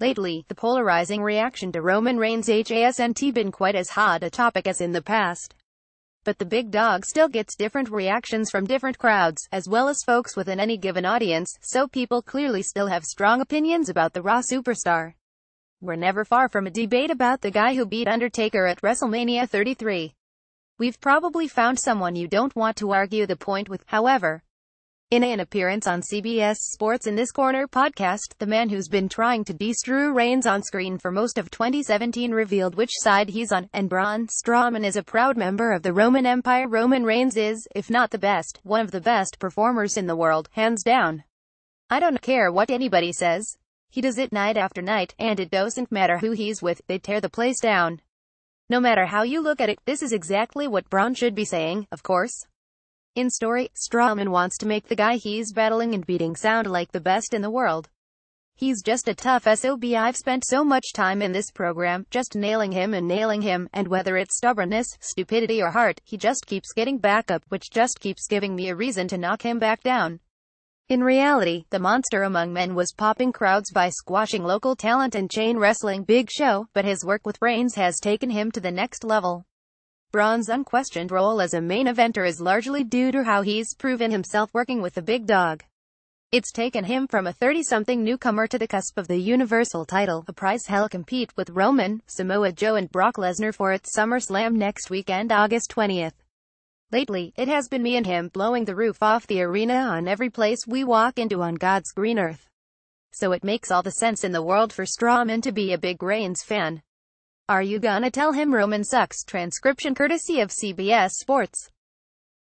Lately, the polarizing reaction to Roman Reigns hasn't been quite as hot a topic as in the past. But the big dog still gets different reactions from different crowds, as well as folks within any given audience, so people clearly still have strong opinions about the Raw superstar. We're never far from a debate about the guy who beat Undertaker at WrestleMania 33. We've probably found someone you don't want to argue the point with, however. In an appearance on CBS Sports In This Corner podcast, the man who's been trying to destrew Reigns on screen for most of 2017 revealed which side he's on, and Braun Strowman is a proud member of the Roman Empire. Roman Reigns is, if not the best, one of the best performers in the world, hands down. I don't care what anybody says. He does it night after night, and it doesn't matter who he's with, they tear the place down. No matter how you look at it, this is exactly what Braun should be saying, of course. In story, Strawman wants to make the guy he's battling and beating sound like the best in the world. He's just a tough SOB I've spent so much time in this program, just nailing him and nailing him, and whether it's stubbornness, stupidity or heart, he just keeps getting back up, which just keeps giving me a reason to knock him back down. In reality, the monster among men was popping crowds by squashing local talent and chain wrestling Big Show, but his work with Reigns has taken him to the next level. Braun's unquestioned role as a main eventer is largely due to how he's proven himself working with the big dog. It's taken him from a 30-something newcomer to the cusp of the Universal title, a prize he'll compete with Roman, Samoa Joe and Brock Lesnar for at SummerSlam next weekend August 20th. Lately, it has been me and him blowing the roof off the arena on every place we walk into on God's green earth. So it makes all the sense in the world for Strawman to be a big Reigns fan. Are you gonna tell him Roman sucks? Transcription courtesy of CBS Sports.